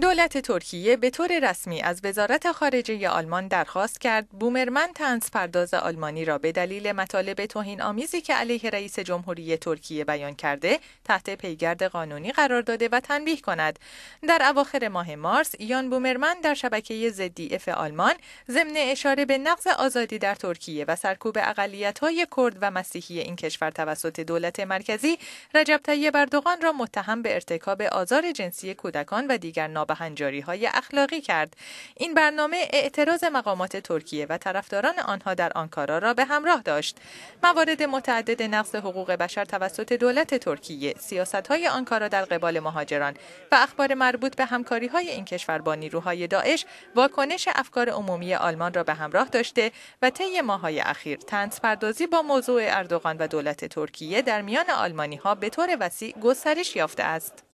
دولت ترکیه به طور رسمی از وزارت خارجه آلمان درخواست کرد بومرمن تنز پرداز آلمانی را به دلیل مطالب توهین آمیزی که علیه رئیس جمهوری ترکیه بیان کرده تحت پیگرد قانونی قرار داده و تنبیه کند در اواخر ماه مارس یان بومرمن در شبکه زدی اف آلمان ضمن اشاره به نقض آزادی در ترکیه و سرکوب اقلیت‌های کرد و مسیحی این کشور توسط دولت مرکزی رجب طیب اردوغان را متهم به ارتکاب آزار جنسی کودکان و دیگر نابهنجاری های اخلاقی کرد. این برنامه اعتراض مقامات ترکیه و طرفداران آنها در آنکارا را به همراه داشت. موارد متعدد نقض حقوق بشر توسط دولت ترکیه، سیاست های آنکارا در قبال مهاجران و اخبار مربوط به همکاری های این کشور با نیروهای داعش واکنش افکار عمومی آلمان را به همراه داشته و طی ماهای اخیر تنس پردازی با موضوع اردوغان و دولت ترکیه در میان آلمانی ها به طور وسیع گسترش یافته است.